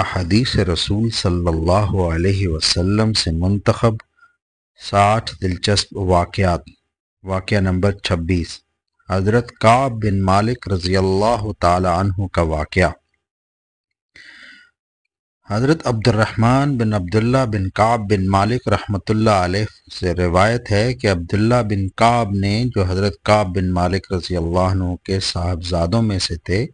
अहदीस रसूल सल्लाम से मंतखब साठ दिलचस्प वाक़ात वाक़ नंबर छब्बीस हज़रत काब बिन मालिक रज़ी अल्लाह तु का वाक़ हज़रत अब्दुलरहमान बिन अब्दुल्ला बिन काब बिन मालिक रहमत अलैह से रिवायत है कि अब्दुल्ला बिन काब ने जो हज़रत काब बिन मालिक रज़ी अल्लाह के साहबजादों में से थे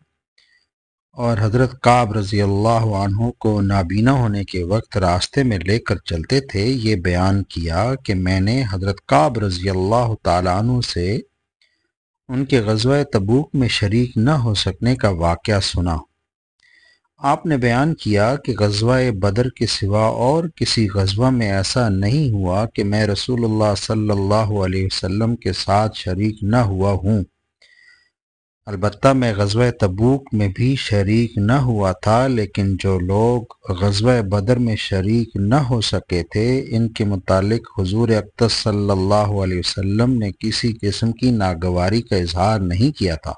और हज़रत काब रज़ी अल्लाह को नाबीना होने के वक्त रास्ते में लेकर चलते थे ये बयान किया कि मैंने हज़रत काब रज़ी अल्लाह तु से उनके गजवा तबूक में शरीक न हो सकने का वाक़ सुना आपने बयान किया कि गजवा बदर के सिवा और किसी गजबा में ऐसा नहीं हुआ कि मैं रसूल सल्ला वसम के साथ शरीक न हुआ हूँ अलबत् मैं गजब तबूक में भी शरीक न हुआ था लेकिन जो लोग गजब बदर में शरीक न हो सके थे इनके मुतालिक हजूर अक्तर सल्लल्लाहु अलैहि ने किसी किस्म की नागवारी का इजहार नहीं किया था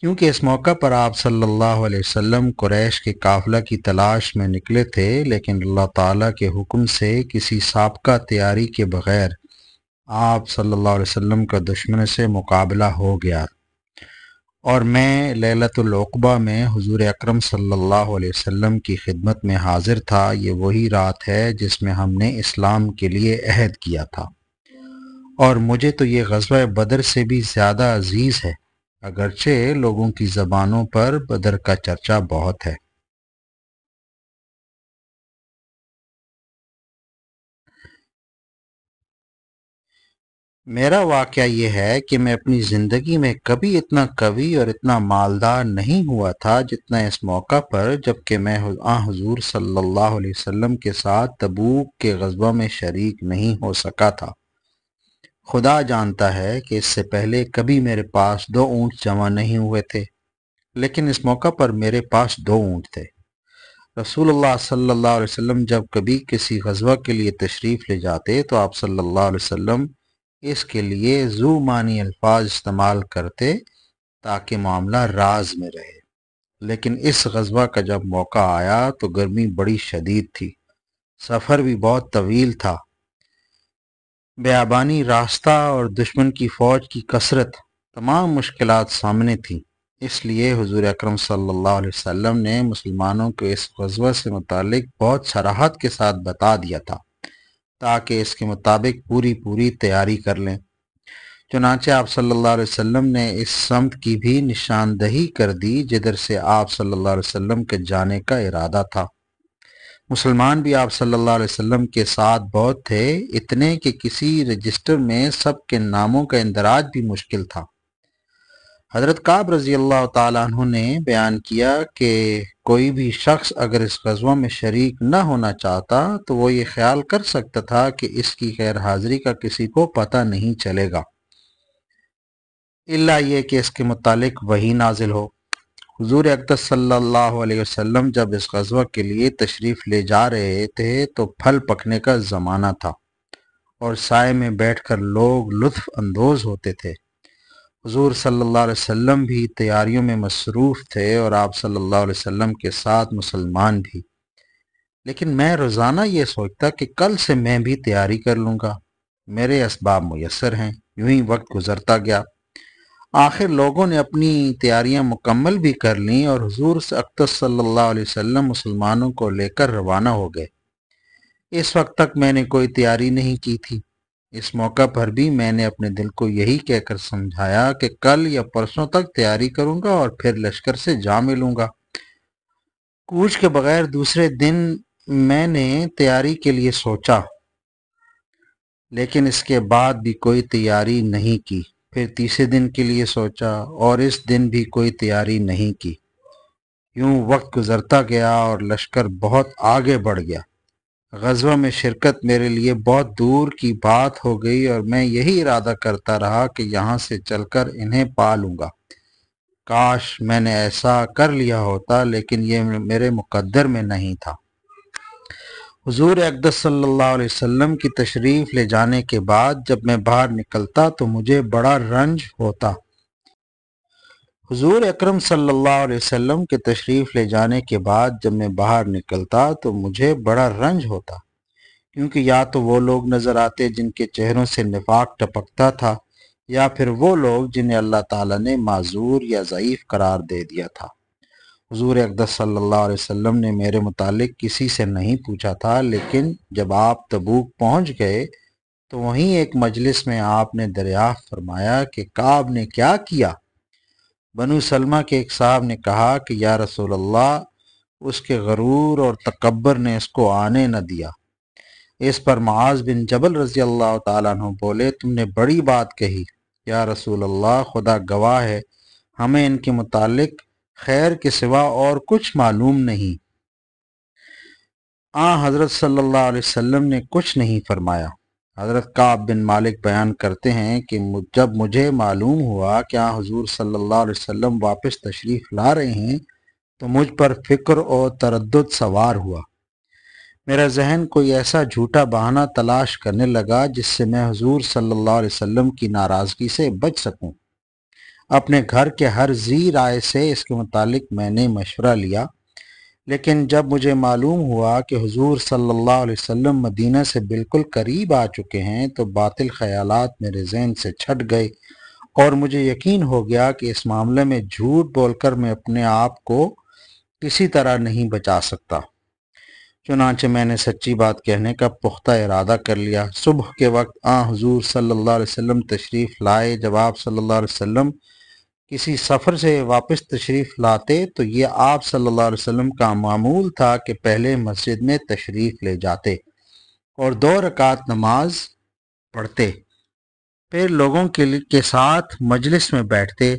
क्योंकि इस मौका पर आप सल्लल्लाहु अलैहि वसल्लम कुरैश के काफिला की तलाश में निकले थे लेकिन अल्लाह ताला के हुक्म से किसी सबका तैयारी के बगैर आप सल्लल्लाहु अलैहि वसल्लम का दुश्मन से मुकाबला हो गया और मैं लैलतुल्बा में हुजूर अकरम सल्लल्लाहु अलैहि वसल्लम की खिदमत में हाजिर था ये वही रात है जिसमें हमने इस्लाम के लिए अहद किया था और मुझे तो ये गजब बदर से भी ज़्यादा अजीज़ है अगरचे लोगों की ज़बानों पर बदर का चर्चा बहुत है मेरा वाक्य ये है कि मैं अपनी ज़िंदगी में कभी इतना कवि और इतना मालदार नहीं हुआ था जितना इस मौका पर जबकि मैं हजूर सल्लल्लाहु अलैहि वसल्लम के साथ तबूक के गजबा में शरीक नहीं हो सका था खुदा जानता है कि इससे पहले कभी मेरे पास दो ऊँट जमा नहीं हुए थे लेकिन इस मौका पर मेरे पास दो ऊँट थे रसूल सल्ला वसम जब कभी किसी गजबा के लिए तशरीफ़ ले जाते तो आप सल्ला वसम इसके लिए जू मानी अल्फाज इस्तेमाल करते ताकि मामला राज में रहे लेकिन इस गजबा का जब मौका आया तो गर्मी बड़ी शदीद थी सफ़र भी बहुत तवील था बयाबानी रास्ता और दुश्मन की फ़ौज की कसरत तमाम मुश्किल सामने थी इसलिए हजूर अक्रम सल्लाम ने मुसलमानों को इस गजबा से मुतल बहुत सराहत के साथ बता दिया था ताकि इसके मुताबिक पूरी पूरी तैयारी कर लें चुनाचे आप सल्लल्लाहु अलैहि वसल्लम ने इस समत की भी निशानदही कर दी जिधर से आप सल्लल्लाहु अलैहि वसल्लम के जाने का इरादा था मुसलमान भी आप सल्लल्लाहु अलैहि वसल्लम के साथ बहुत थे इतने कि किसी रजिस्टर में सबके नामों का इंदराज भी मुश्किल था हजरत काब रजी अल्लाह तु ने बयान किया कि कोई भी शख्स अगर इस गजवा में शरीक न होना चाहता तो वो ये ख्याल कर सकता था कि इसकी गैर हाजिरी का किसी को पता नहीं चलेगा इला ये कि इसके मुतालिक वही नाजिल हो हजूर अकदस सल्लाम वसल्लम जब इस गजवा के लिए तशरीफ़ ले जा रहे थे तो फल पकने का ज़माना था और साय में बैठकर लोग लुत्फ़ अंदोज़ होते थे हजूर सल्ला वसम भी तैयारियों में मसरूफ़ थे और आप सल्ला वसम के साथ मुसलमान भी लेकिन मैं रोज़ाना ये सोचता कि कल से मैं भी तैयारी कर लूँगा मेरे इसबाब मैसर हैं यूं ही वक्त गुजरता गया आखिर लोगों ने अपनी तैयारियां मुकम्मल भी कर लीं और हजूर अक्तर सल्ला वसम मुसलमानों को लेकर रवाना हो गए इस वक्त तक मैंने कोई तैयारी नहीं की थी इस मौका पर भी मैंने अपने दिल को यही कहकर समझाया कि कल या परसों तक तैयारी करूंगा और फिर लश्कर से जा मिलूंगा कूच के बगैर दूसरे दिन मैंने तैयारी के लिए सोचा लेकिन इसके बाद भी कोई तैयारी नहीं की फिर तीसरे दिन के लिए सोचा और इस दिन भी कोई तैयारी नहीं की यूं वक्त गुजरता गया और लश्कर बहुत आगे बढ़ गया गजबा में शिरकत मेरे लिए बहुत दूर की बात हो गई और मैं यही इरादा करता रहा कि यहाँ से चलकर इन्हें पा लूंगा काश मैंने ऐसा कर लिया होता लेकिन ये मेरे मुकद्दर में नहीं था हुजूर अकदस सल्लल्लाहु अलैहि वसल्लम की तशरीफ़ ले जाने के बाद जब मैं बाहर निकलता तो मुझे बड़ा रंज होता हजूर अक्रम सल्लाम के तशरीफ़ ले जाने के बाद जब मैं बाहर निकलता तो मुझे बड़ा रंज होता क्योंकि या तो वो लोग नज़र आते जिनके चेहरों से निफाक टपकता था या फिर वो लोग जिन्हें अल्लाह ताला ने माजूर या ज़यीफ़ करार दे दिया था हजूर अकदस सल्ला वसम ने मेरे मुतालिक किसी से नहीं पूछा था लेकिन जब आप तबूक पहुँच गए तो वहीं एक मजलिस में आपने दरिया फरमाया कि काब ने क्या किया बनु सलमा के एक साहब ने कहा कि या रसूल अल्लाह उसके गरूर और तकबर ने इसको आने न दिया इस पर माज बिन जबल रजी अल्लाह तु बोले तुमने बड़ी बात कही या रसूल अल्लाह खुदा गवाह है हमें इनके मुतालिक खैर के सिवा और कुछ मालूम नहीं आ हज़रत सल्लल्लाहु अलैहि वसल्लम ने कुछ नहीं फरमाया हज़रत काब बिन मालिक बयान करते हैं कि जब मुझे मालूम हुआ क्या हजूर सल्ला वसम वापस तशरीफ़ ला रहे हैं तो मुझ पर फ़िक्र और तरद सवार हुआ मेरा जहन कोई ऐसा झूठा बहाना तलाश करने लगा जिससे मैं हजूर सल्ला वसम की नाराज़गी से बच सकूं। अपने घर के हर जी राय से इसके मुतालिक मैंने मशवरा लिया लेकिन जब मुझे मालूम हुआ कि हजूर सल्ला वसम मदीना से बिल्कुल करीब आ चुके हैं तो बातिल ख़्याल मेरे जहन से छट गए और मुझे यकीन हो गया कि इस मामले में झूठ बोलकर मैं अपने आप को किसी तरह नहीं बचा सकता चुनाचे मैंने सच्ची बात कहने का पुख्ता इरादा कर लिया सुबह के वक्त आ हाँ, हजूर सल्ला वसम तशरीफ़ लाए जब आप वसम किसी सफ़र से वापस तशरीफ़ लाते तो ये आप सल्लल्लाहु अलैहि वसल्लम का मामूल था कि पहले मस्जिद में तशरीफ़ ले जाते और दो रकात नमाज पढ़ते फिर लोगों के के साथ मजलिस में बैठते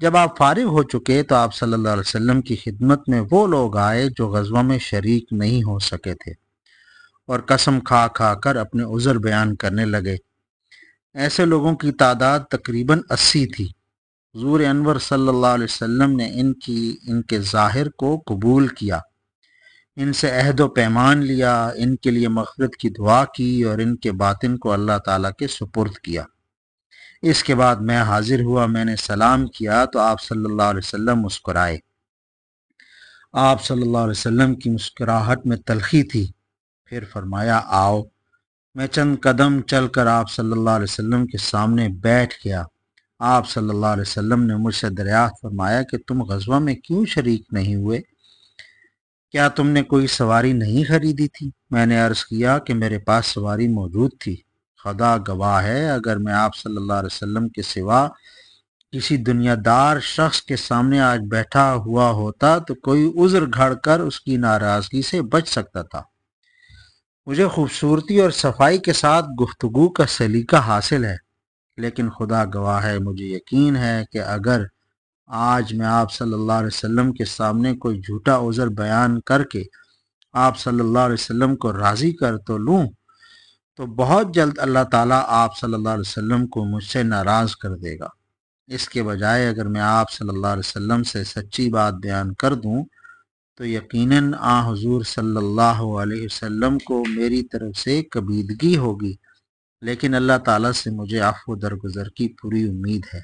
जब आप फारिग हो चुके तो आप सल्लल्लाहु अलैहि वसल्लम की खिदमत में वो लोग आए जो गजबों में शरीक नहीं हो सके थे और कसम खा खा कर अपने उज़र बयान करने लगे ऐसे लोगों की तादाद तकरीबन अस्सी थी हजूर अनवर सल्ला वसम ने इनकी इनके ज़ाहिर को कबूल किया इनसे अहद व पैमान लिया इनके लिए मफरत की दुआ की और इनके बातिन को अल्लाह ताली के सुपुर्द किया इसके बाद मैं हाजिर हुआ मैंने सलाम किया तो आप सल्ला वसम मुस्कराए आप सल्ला वसम की मुस्कराहट में तलखी थी फिर फरमाया आओ मैं चंद कदम चल कर आप सल्ला वसम के सामने बैठ गया आप सल्लल्लाहु अलैहि वसल्लम ने मुझसे दरिया फरमाया कि तुम गजबा में क्यों शरीक नहीं हुए क्या तुमने कोई सवारी नहीं खरीदी थी मैंने अर्ज़ किया कि मेरे पास सवारी मौजूद थी खदा गवाह है अगर मैं आप सल्लल्लाहु अलैहि वसल्लम के सिवा किसी दुनियादार शख्स के सामने आज बैठा हुआ होता तो कोई उज़्र घड़ कर उसकी नाराज़गी से बच सकता था मुझे खूबसूरती और सफाई के साथ गुफ्तगु का सलीका हासिल है लेकिन खुदा गवाह है मुझे यकीन है कि अगर आज मैं आप सल्लल्लाहु अलैहि वसल्लम के सामने कोई झूठा उज़र बयान करके आप सल्लल्लाहु अलैहि वसल्लम को राज़ी कर तो लूँ तो बहुत जल्द अल्लाह ताला आप सल्लल्लाहु अलैहि वसल्लम को मुझसे नाराज़ कर देगा इसके बजाय अगर मैं आप सल्लल्लाहु अलैहि वसल्लम से सच्ची बात बयान कर दूँ तो यकीनन आ हजूर सल्लल्लाहु अलैहि वसल्लम को मेरी तरफ से कबीदगी होगी लेकिन अल्लाह ताला से मुझे आफो दरगुजर की पूरी उम्मीद है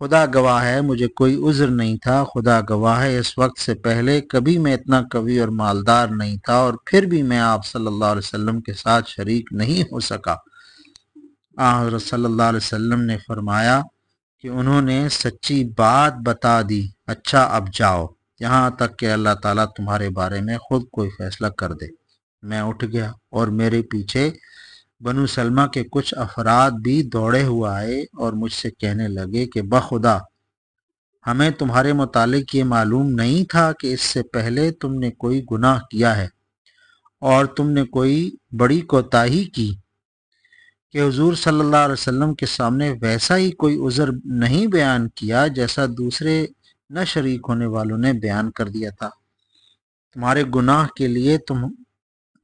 खुदा गवाह है मुझे कोई उज़्र नहीं था खुदा गवाह है इस वक्त से पहले कभी मैं इतना कवि और मालदार नहीं था और फिर भी मैं आप सल्लल्लाहु अलैहि वसल्लम के साथ शरीक नहीं हो सका आ सल्लल्लाहु अलैहि वसल्लम ने फरमाया कि उन्होंने सच्ची बात बता दी अच्छा अब जाओ यहाँ तक कि अल्लाह ताला तुम्हारे बारे में खुद कोई फैसला कर दे मैं उठ गया और मेरे पीछे बनु सलमा के कुछ अफराद भी दौड़े हुए आए और मुझसे कहने लगे कि बखुदा हमें तुम्हारे मुतालिक ये मालूम नहीं था कि इससे पहले तुमने कोई गुनाह किया है और तुमने कोई बड़ी कोताही की कि हुजूर सल्लल्लाहु अलैहि वसल्लम के सामने वैसा ही कोई उज़र नहीं बयान किया जैसा दूसरे न शरीक होने वालों ने बयान कर दिया था तुम्हारे गुनाह के लिए तुम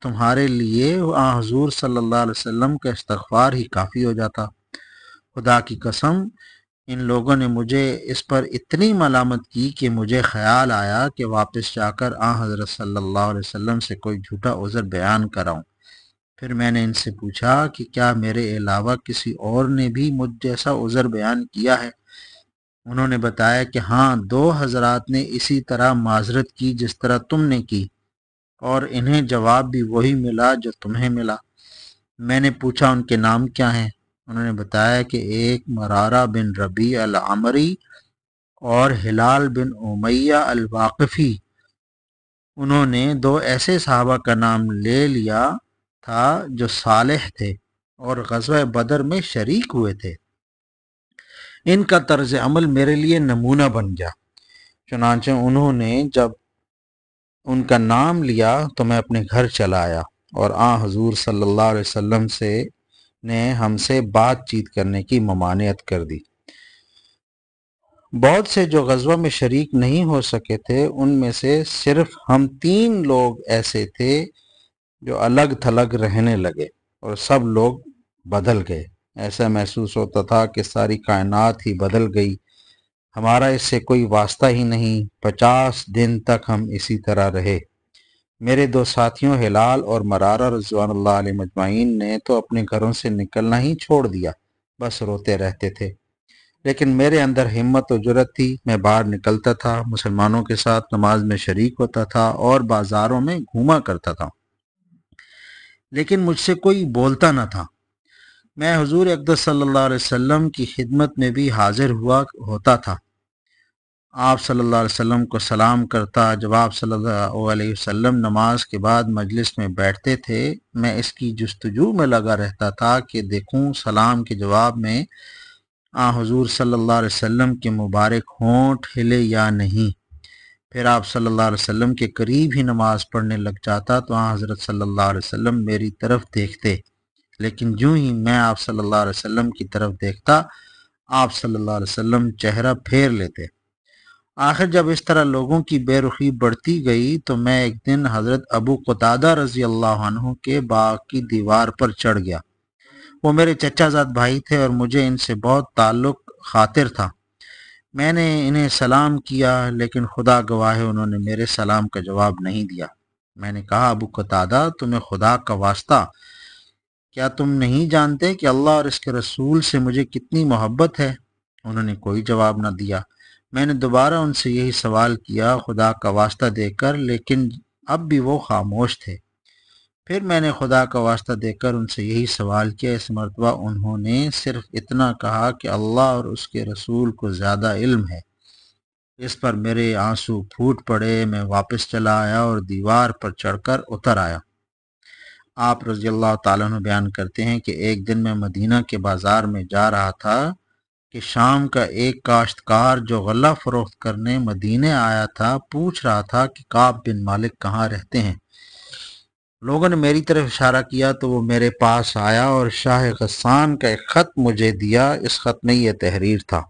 तुम्हारे लिए हजूर सल्ला वसम का इस्तगफार ही काफ़ी हो जाता खुदा की कसम इन लोगों ने मुझे इस पर इतनी मलामत की कि मुझे ख्याल आया कि वापस जाकर आ हज़रत सल्ला वसम से कोई झूठा उज़र बयान कराऊँ फिर मैंने इनसे पूछा कि क्या मेरे अलावा किसी और ने भी मुझ जैसा उज़र बयान किया है उन्होंने बताया कि हाँ दो हजरात ने इसी तरह माजरत की जिस तरह तुमने की और इन्हें जवाब भी वही मिला जो तुम्हें मिला मैंने पूछा उनके नाम क्या हैं उन्होंने बताया कि एक मरारा बिन रबी अल आमरी और हिलाल बिन उमैया अल वाकफ़ी उन्होंने दो ऐसे साहबा का नाम ले लिया था जो सालेह थे और गजब बदर में शरीक हुए थे इनका तर्ज अमल मेरे लिए नमूना बन गया चुनाचे उन्होंने जब उनका नाम लिया तो मैं अपने घर चला आया और आ हजूर सल्लल्लाहु अलैहि वसल्लम से ने हमसे बातचीत करने की ममानियत कर दी बहुत से जो गजबा में शरीक नहीं हो सके थे उनमें से सिर्फ हम तीन लोग ऐसे थे जो अलग थलग रहने लगे और सब लोग बदल गए ऐसा महसूस होता था कि सारी कायनात ही बदल गई हमारा इससे कोई वास्ता ही नहीं पचास दिन तक हम इसी तरह रहे मेरे दो साथियों हिलाल और मरारा रजवान मजमाइन ने तो अपने घरों से निकलना ही छोड़ दिया बस रोते रहते थे लेकिन मेरे अंदर हिम्मत और जरूरत थी मैं बाहर निकलता था मुसलमानों के साथ नमाज में शरीक होता था और बाजारों में घूमा करता था लेकिन मुझसे कोई बोलता ना था मैं हजूर अकदर सल्ला वसम की खिदमत में भी हाजिर हुआ होता था आप सल्ला वसम को सलाम करता जब आप सल्लाम नमाज के बाद मजलिस में बैठते थे मैं इसकी जस्तजू में लगा रहता था कि देखूँ सलाम के जवाब में आ हजूर सल्ला वसम के मुबारक होंठ हिले या नहीं फिर आप सल्ला वसम के करीब ही नमाज पढ़ने लग जाता तो आ हज़रत सल्ला वसम मेरी तरफ देखते लेकिन जो ही मैं आप सल्लल्लाहु अलैहि वसल्लम की तरफ देखता आप सल्लल्लाहु अलैहि वसल्लम चेहरा फेर लेते आखिर जब इस तरह लोगों की बेरुखी बढ़ती गई तो मैं एक दिन हज़रत अबू कोतादा रजी अल्लाह के बाग की दीवार पर चढ़ गया वो मेरे चचाजाद भाई थे और मुझे इनसे बहुत ताल्लुक खातिर था मैंने इन्हें सलाम किया लेकिन खुदा गवाह है उन्होंने मेरे सलाम का जवाब नहीं दिया मैंने कहा अबू कतादा तुम्हें खुदा का वास्ता क्या तुम नहीं जानते कि अल्लाह और इसके रसूल से मुझे कितनी मोहब्बत है उन्होंने कोई जवाब ना दिया मैंने दोबारा उनसे यही सवाल किया खुदा का वास्ता देकर लेकिन अब भी वो खामोश थे फिर मैंने खुदा का वास्ता देकर उनसे यही सवाल किया इस मरतबा उन्होंने सिर्फ इतना कहा कि अल्लाह और उसके रसूल को ज़्यादा इल्म है इस पर मेरे आंसू फूट पड़े मैं वापस चला आया और दीवार पर चढ़कर उतर आया आप रजी अल्लाह बयान करते हैं कि एक दिन मैं मदीना के बाज़ार में जा रहा था कि शाम का एक काश्तकार जो गला फरोख्त करने मदीने आया था पूछ रहा था कि काब बिन मालिक कहाँ रहते हैं लोगों ने मेरी तरफ इशारा किया तो वो मेरे पास आया और शाह गस्सान का एक ख़त मुझे दिया इस ख़त में यह तहरीर था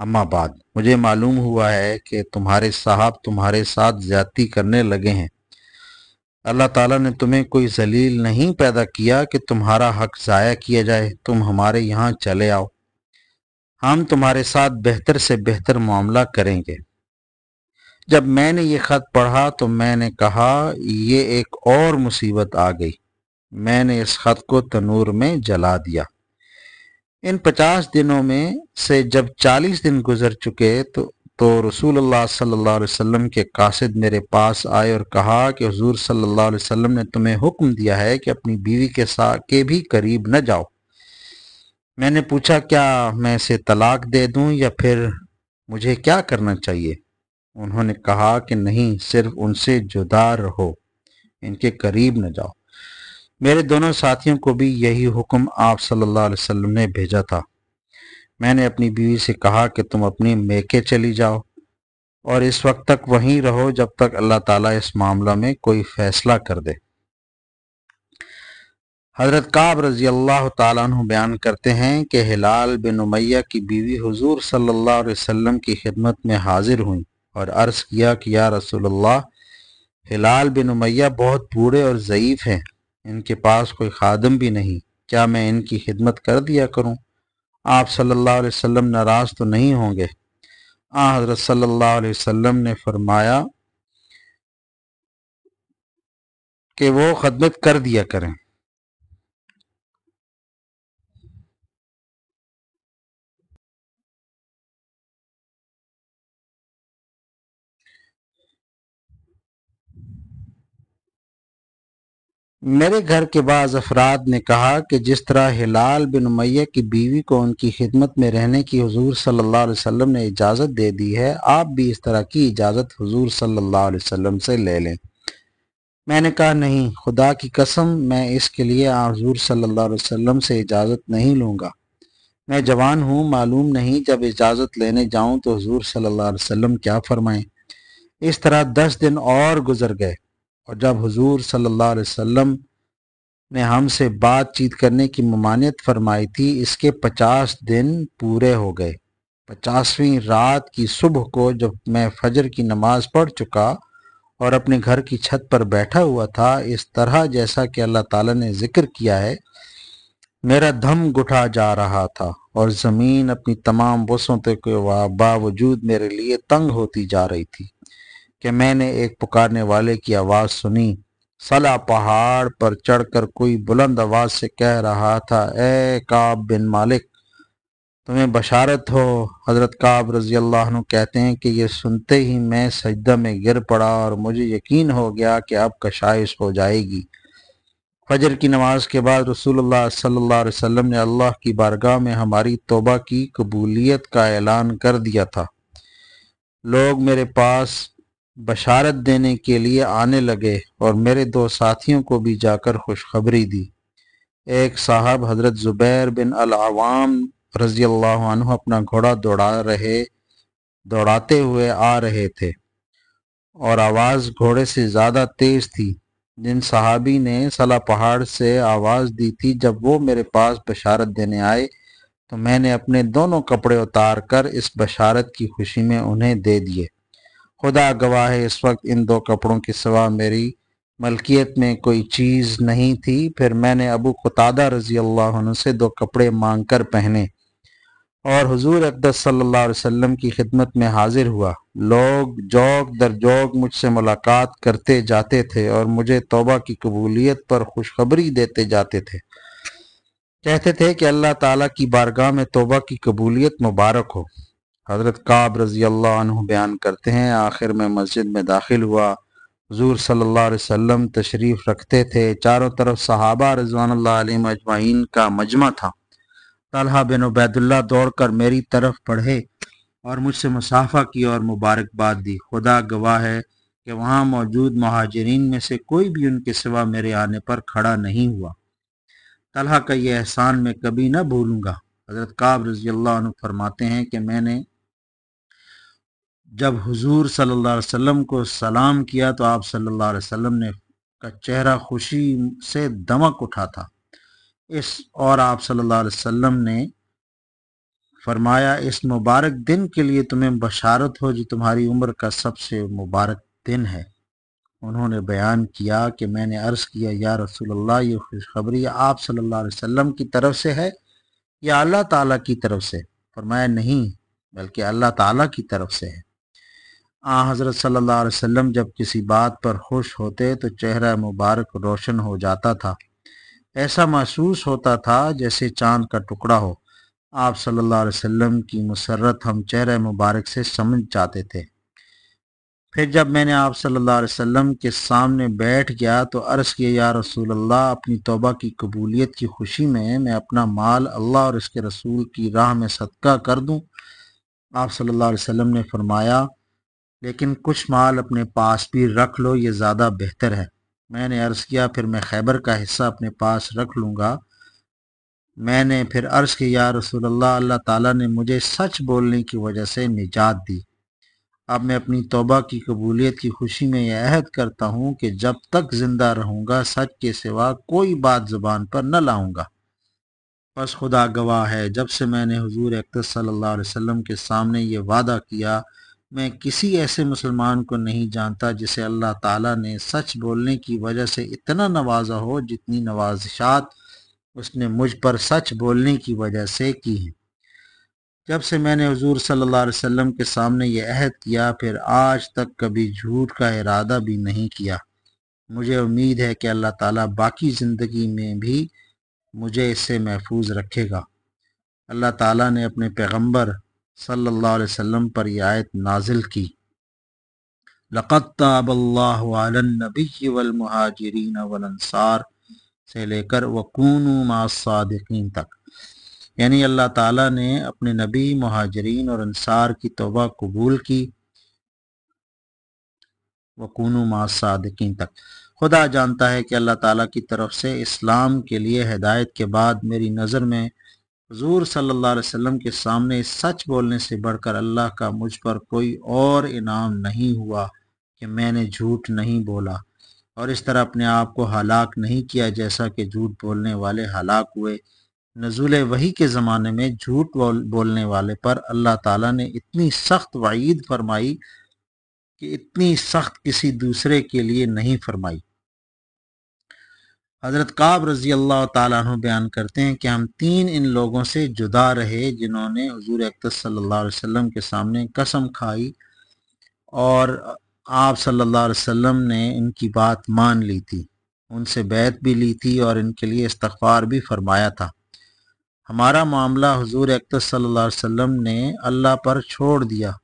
अम्माबाद मुझे मालूम हुआ है कि तुम्हारे साहब तुम्हारे साथ ज़्यादा करने लगे हैं अल्लाह ताला ने तुम्हें कोई जलील नहीं पैदा किया कि तुम्हारा हक ज़ाया किया जाए तुम हमारे यहाँ चले आओ हम तुम्हारे साथ बेहतर से बेहतर मामला करेंगे जब मैंने ये ख़त पढ़ा तो मैंने कहा ये एक और मुसीबत आ गई मैंने इस ख़त को तनूर में जला दिया इन पचास दिनों में से जब चालीस दिन गुजर चुके तो तो रसूल अल्लाह सल्लल्लाहु अलैहि वसल्लम के कासिद मेरे पास आए और कहा कि हजूर सल्लल्लाहु अलैहि वसल्लम ने तुम्हें हुक्म दिया है कि अपनी बीवी के साथ के भी करीब न जाओ मैंने पूछा क्या मैं इसे तलाक दे दूं या फिर मुझे क्या करना चाहिए उन्होंने कहा कि नहीं सिर्फ उनसे जुदा रहो इनके करीब न जाओ मेरे दोनों साथियों को भी यही हुक्म आप सल्लल्लाहु अलैहि वसल्लम ने भेजा था मैंने अपनी बीवी से कहा कि तुम अपनी मेके चली जाओ और इस वक्त तक वहीं रहो जब तक अल्लाह ताला इस मामला में कोई फैसला कर दे हजरत काब रजी अल्लाह तु बयान करते हैं कि हिलाल बिन उमैया की बीवी हुजूर सल्लल्लाहु अलैहि वसल्लम की खिदमत में हाजिर हुई और अर्ज़ किया कि या रसोल्ला हिलाल बिन उमैया बहुत बूढ़े और ज़यीफ़ हैं इनके पास कोई खादम भी नहीं क्या मैं इनकी खिदमत कर दिया करूँ आप सल्लल्लाहु अलैहि वसल्लम नाराज़ तो नहीं होंगे आ हज़रत सल्लल्लाहु अलैहि वसल्लम ने फरमाया कि वो खदमत कर दिया करें मेरे घर के बाद अफराद ने कहा कि जिस तरह हिलाल बिन मैया की बीवी को उनकी खिदमत में रहने की हजूर सल्लल्लाहु अलैहि ने इजाज़त दे दी है आप भी इस तरह की इजाज़त हजूर सल्ला अलैहि से ले लें मैंने कहा नहीं खुदा की कसम मैं इसके लिए हजूर सल्लल्लाहु से इजाज़त नहीं लूँगा मैं जवान हूँ मालूम नहीं जब इजाज़त लेने जाऊँ तो हजूर सल्ला वसम क्या फ़रमाएँ इस तरह दस दिन और गुजर गए और जब हजूर सल्ला अलैहि ने हमसे बातचीत करने की ममानियत फरमाई थी इसके पचास दिन पूरे हो गए पचासवीं रात की सुबह को जब मैं फजर की नमाज पढ़ चुका और अपने घर की छत पर बैठा हुआ था इस तरह जैसा कि अल्लाह ताला ने जिक्र किया है मेरा धम घुटा जा रहा था और ज़मीन अपनी तमाम तक के बावजूद मेरे लिए तंग होती जा रही थी कि मैंने एक पुकारने वाले की आवाज़ सुनी सला पहाड़ पर चढ़कर कोई बुलंद आवाज से कह रहा था ए काब बिन मालिक तुम्हें बशारत हो हज़रत काब रजी अल्लाह कहते हैं कि ये सुनते ही मैं सजदा में गिर पड़ा और मुझे यकीन हो गया कि अब कशाइश हो जाएगी फजर की नमाज के बाद रसूलुल्लाह सल्लल्लाहु अलैहि वसल्लम ने अल्लाह की बारगाह में हमारी तोबा की कबूलियत का ऐलान कर दिया था लोग मेरे पास बशारत देने के लिए आने लगे और मेरे दो साथियों को भी जाकर खुशखबरी दी एक साहब हजरत ज़ुबैर बिन अवाम रजी अल्लाह अपना घोड़ा दौड़ा रहे दौड़ाते हुए आ रहे थे और आवाज़ घोड़े से ज़्यादा तेज़ थी जिन साहबी ने सला पहाड़ से आवाज़ दी थी जब वो मेरे पास बशारत देने आए तो मैंने अपने दोनों कपड़े उतार कर इस बशारत की खुशी में उन्हें दे दिए खुदा गवाह है इस वक्त इन दो कपड़ों के सिवा मेरी मलकियत में कोई चीज़ नहीं थी फिर मैंने अबू कुतादा रजी अल्लाह से दो कपड़े मांग कर पहने और हुजूर अकदस सल्लल्लाहु अलैहि वसल्लम की खिदमत में हाजिर हुआ लोग जौक दर जोग मुझसे मुलाकात करते जाते थे और मुझे तोबा की कबूलियत पर खुशखबरी देते जाते थे कहते थे कि अल्लाह ताला की बारगाह में तोबा की कबूलियत मुबारक हो हज़रत काब रज़ी अल्लाह बयान करते हैं आखिर में मस्जिद में दाखिल हुआ हजूर सल्ला वम तशरीफ़ रखते थे चारों तरफ सहाबा रजवान अजमाइन का मजमा था तलहा बिन उबैदुल्ला दौड़ कर मेरी तरफ पढ़े और मुझसे मुसाफा की और मुबारकबाद दी खुदा गवाह है कि वहाँ मौजूद महाजरीन में से कोई भी उनके सिवा मेरे आने पर खड़ा नहीं हुआ तलहा का यह एहसान मैं कभी ना भूलूंगा हज़रत काब रज़ी अल्लाह फरमाते हैं कि मैंने जब हुजूर सल्लल्लाहु अलैहि वसल्लम को सलाम किया तो आप सल्लल्लाहु अलैहि वसल्लम ने का चेहरा खुशी से दमक उठा था इस और आप सल्लल्लाहु अलैहि वसल्लम ने फरमाया इस मुबारक दिन के लिए तुम्हें बशारत हो जो तुम्हारी उम्र का सबसे मुबारक दिन है उन्होंने बयान किया कि मैंने अर्ज़ किया या रसूल अल्लाह ये खुशखबरी आप सल्लल्लाहु अलैहि वसल्लम की तरफ से है या अल्लाह ताला की तरफ से फरमाया नहीं बल्कि अल्लाह ताला की तरफ से है आ हज़रत सल्लल्लाहु अलैहि वसल्लम जब किसी बात पर खुश होते तो चेहरा मुबारक रोशन हो जाता था ऐसा महसूस होता था जैसे चांद का टुकड़ा हो आप सल्लल्लाहु अलैहि वसल्लम की मसरत हम चेहरे मुबारक से समझ जाते थे फिर जब मैंने आप सल्लल्लाहु अलैहि वसल्लम के सामने बैठ गया तो अर्ज़ किया या रसूल अल्लाह अपनी तोबा की कबूलियत की खुशी में मैं अपना माल अल्लाह और इसके रसूल की राह में सदका कर दूँ आप सल्लल्लाहु अलैहि वसल्लम ने फरमाया लेकिन कुछ माल अपने पास भी रख लो ये ज़्यादा बेहतर है मैंने अर्ज़ किया फिर मैं खैबर का हिस्सा अपने पास रख लूँगा मैंने फिर अर्ज़ किया रसूल अल्लाह ताला ने मुझे सच बोलने की वजह से निजात दी अब मैं अपनी तोबा की कबूलियत की खुशी में यह अहद करता हूँ कि जब तक ज़िंदा रहूँगा सच के सिवा कोई बात ज़ुबान पर न लाऊँगा बस खुदा गवाह है जब से मैंने हजूर अक्तर सल्लल्लाहु अलैहि वसल्लम के सामने ये वादा किया मैं किसी ऐसे मुसलमान को नहीं जानता जिसे अल्लाह ताला ने सच बोलने की वजह से इतना नवाजा हो जितनी नवाजशात उसने मुझ पर सच बोलने की वजह से की हैं जब से मैंने हजूर सल्लल्लाहु अलैहि वसल्लम के सामने ये अहद किया फिर आज तक कभी झूठ का इरादा भी नहीं किया मुझे उम्मीद है कि अल्लाह ताला बाकी ज़िंदगी में भी मुझे इससे महफूज रखेगा अल्लाह ताला ने अपने पैगंबर सल्लल्लाहु अलैहि वसल्लम पर यह आयत नाजिल की लक़त्ताबल्लाबी वलमहाजरीन वलसार से लेकर वकून मासादीन तक यानी अल्लाह ताला ने अपने नबी महाजरीन और अंसार की तोबा कबूल की वकून मासादीन तक खुदा जानता है कि अल्लाह ताला की तरफ से इस्लाम के लिए हिदायत के बाद मेरी नज़र में हजूर सल्ला के सामने सच बोलने से बढ़कर अल्लाह का मुझ पर कोई और इनाम नहीं हुआ कि मैंने झूठ नहीं बोला और इस तरह अपने आप को हलाक नहीं किया जैसा कि झूठ बोलने वाले हलाक हुए नजूल वही के ज़माने में झूठ बोलने वाले पर अल्लाह ताला ने इतनी सख्त वाइद फरमाई कि इतनी सख्त किसी दूसरे के लिए नहीं फरमाई हज़रत काब रज़ी अल्लाह तु बयान करते हैं कि हम तीन इन लोगों से जुदा रहे जिन्होंने हजूर अकदस सल्लल्लाहु अलैहि वसल्लम के सामने कसम खाई और आप सल्लल्लाहु अलैहि वसल्लम ने इनकी बात मान ली थी उनसे बैत भी ली थी और इनके लिए इस्तफ़ार भी फरमाया था हमारा मामला हजूर अकदस सल्लल्लाहु अलैहि वसल्लम ने अल्लाह पर छोड़ दिया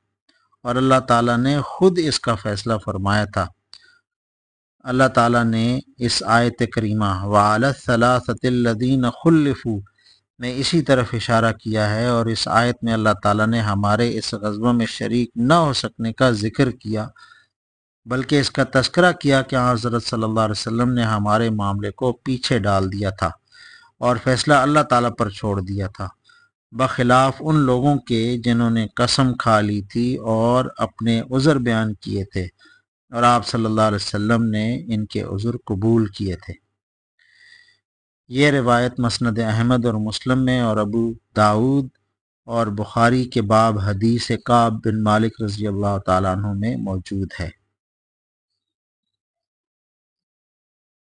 और अल्लाह ताला ने ख़ुद इसका फ़ैसला फरमाया था अल्लाह ताला ने इस आयत करीमा वालसलासतीन खुल्लफू में इसी तरफ इशारा किया है और इस आयत में अल्लाह ताला ने हमारे इस गजबे में शरीक न हो सकने का जिक्र किया बल्कि इसका तस्करा किया कि हज़रत सल्लल्लाहु अलैहि वसल्लम ने हमारे मामले को पीछे डाल दिया था और फैसला अल्लाह ताला पर छोड़ दिया था बखिलाफ उन लोगों के जिन्होंने कसम खा ली थी और अपने उज़र बयान किए थे और आप सल्लल्लाहु अलैहि वसल्लम ने इनके उज़ुर कबूल किए थे ये रिवायत मसनद अहमद और मुस्लिम में और अबू दाऊद और बुखारी के बाब हदीस काब बिन मालिक रज़ी अल्लाह तु में मौजूद है